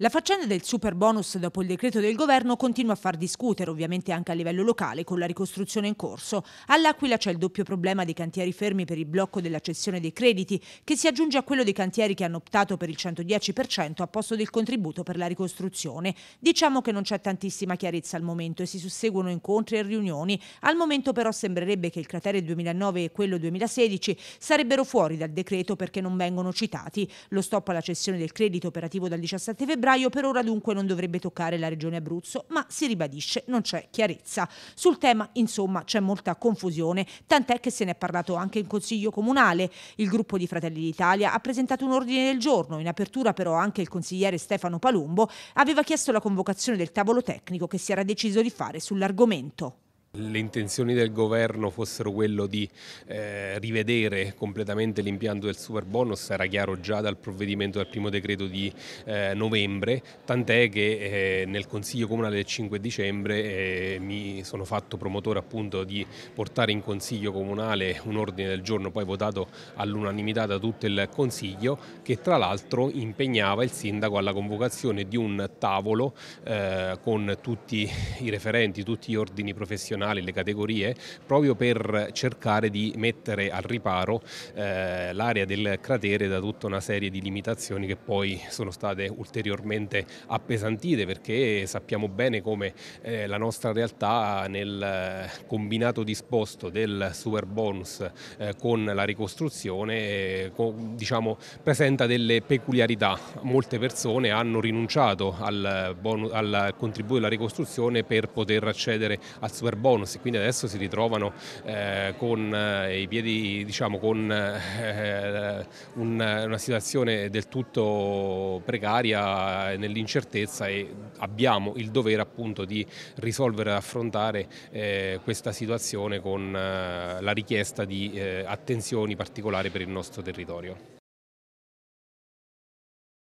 La faccenda del super bonus dopo il decreto del governo continua a far discutere, ovviamente anche a livello locale, con la ricostruzione in corso. All'Aquila c'è il doppio problema dei cantieri fermi per il blocco della cessione dei crediti, che si aggiunge a quello dei cantieri che hanno optato per il 110% a posto del contributo per la ricostruzione. Diciamo che non c'è tantissima chiarezza al momento e si susseguono incontri e riunioni. Al momento però sembrerebbe che il cratere 2009 e quello 2016 sarebbero fuori dal decreto perché non vengono citati. Lo stop alla cessione del credito operativo dal 17 febbraio febbraio per ora dunque non dovrebbe toccare la regione Abruzzo, ma si ribadisce non c'è chiarezza. Sul tema insomma c'è molta confusione, tant'è che se ne è parlato anche in Consiglio Comunale. Il gruppo di Fratelli d'Italia ha presentato un ordine del giorno, in apertura però anche il consigliere Stefano Palumbo aveva chiesto la convocazione del tavolo tecnico che si era deciso di fare sull'argomento le intenzioni del governo fossero quello di eh, rivedere completamente l'impianto del super bonus era chiaro già dal provvedimento del primo decreto di eh, novembre, tant'è che eh, nel Consiglio Comunale del 5 dicembre eh, mi sono fatto promotore appunto di portare in Consiglio Comunale un ordine del giorno poi votato all'unanimità da tutto il Consiglio che tra l'altro impegnava il sindaco alla convocazione di un tavolo eh, con tutti i referenti, tutti gli ordini professionali professionali, le categorie, proprio per cercare di mettere al riparo eh, l'area del cratere da tutta una serie di limitazioni che poi sono state ulteriormente appesantite perché sappiamo bene come eh, la nostra realtà nel eh, combinato disposto del super bonus eh, con la ricostruzione eh, con, diciamo, presenta delle peculiarità. Molte persone hanno rinunciato al, bonus, al contributo della ricostruzione per poter accedere al super bonus bonus e quindi adesso si ritrovano eh, con eh, i piedi, diciamo, con eh, un, una situazione del tutto precaria nell'incertezza e abbiamo il dovere appunto di risolvere e affrontare eh, questa situazione con eh, la richiesta di eh, attenzioni particolari per il nostro territorio.